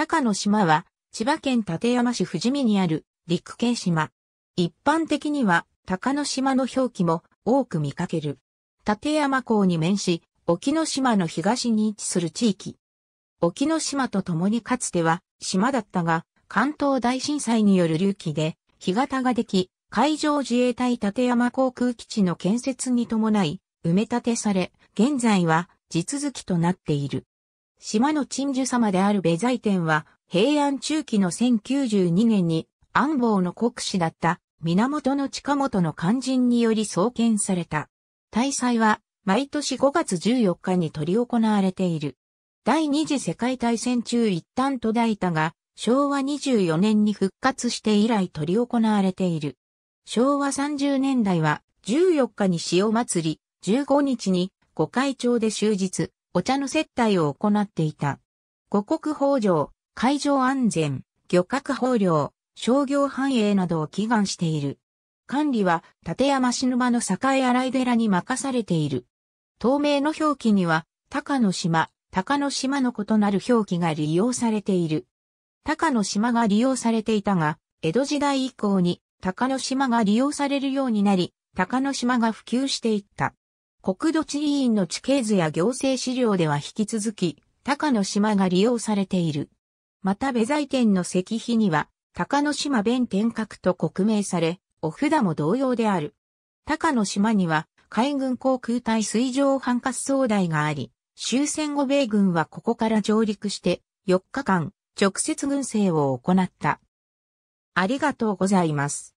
高野島は、千葉県館山市富士見にある陸系島。一般的には、高野島の表記も多く見かける。立山港に面し、沖ノ島の東に位置する地域。沖ノ島と共にかつては島だったが、関東大震災による隆起で、干潟ができ、海上自衛隊立山航空基地の建設に伴い、埋め立てされ、現在は地続きとなっている。島の鎮守様であるベザイ天は、平安中期の1092年に、安房の国司だった源の近本の肝心により創建された。大祭は毎年5月14日に取り行われている。第二次世界大戦中一旦途絶えたが、昭和24年に復活して以来取り行われている。昭和30年代は14日に潮祭り、15日に五会町で終日、お茶の接待を行っていた。五国法上、海上安全、漁獲法領、商業繁栄などを祈願している。管理は立山死沼の栄荒井寺に任されている。透明の表記には、高の島、高の島の異なる表記が利用されている。高の島が利用されていたが、江戸時代以降に高の島が利用されるようになり、高の島が普及していった。国土地理院の地形図や行政資料では引き続き、高野島が利用されている。また、米財天の石碑には、高野島弁天閣と刻名され、お札も同様である。高野島には、海軍航空隊水上反滑走台があり、終戦後米軍はここから上陸して4日間直接軍政を行った。ありがとうございます。